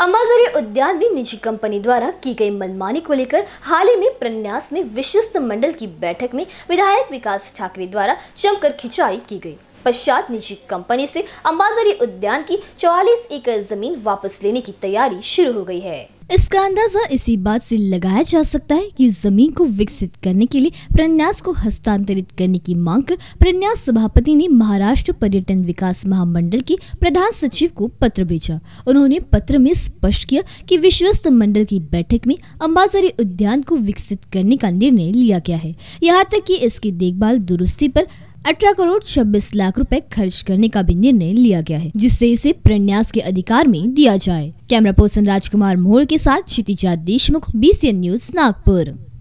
अम्बाजरी उद्यान में निजी कंपनी द्वारा की गई मनमानी को लेकर हाल ही में प्रन्यास में विश्वस्त मंडल की बैठक में विधायक विकास ठाकरे द्वारा जमकर खिंचाई की गई पश्चात निजी कंपनी से अम्बाजरी उद्यान की 44 एकड़ जमीन वापस लेने की तैयारी शुरू हो गई है इसका अंदाजा इसी बात से लगाया जा सकता है कि जमीन को विकसित करने के लिए प्रन्यास को हस्तांतरित करने की मांग कर प्रन्यास सभापति ने महाराष्ट्र पर्यटन विकास महामंडल के प्रधान सचिव को पत्र भेजा उन्होंने पत्र में स्पष्ट किया कि विश्वस्त मंडल की बैठक में अम्बाजरी उद्यान को विकसित करने का निर्णय लिया गया है यहाँ तक की इसकी देखभाल दुरुस्ती आरोप अठारह करोड़ छब्बीस लाख रुपए खर्च करने का भी निर्णय लिया गया है जिससे इसे प्रन्यास के अधिकार में दिया जाए कैमरा पर्सन राजकुमार मोहर के साथ क्षितिजा देशमुख बी न्यूज नागपुर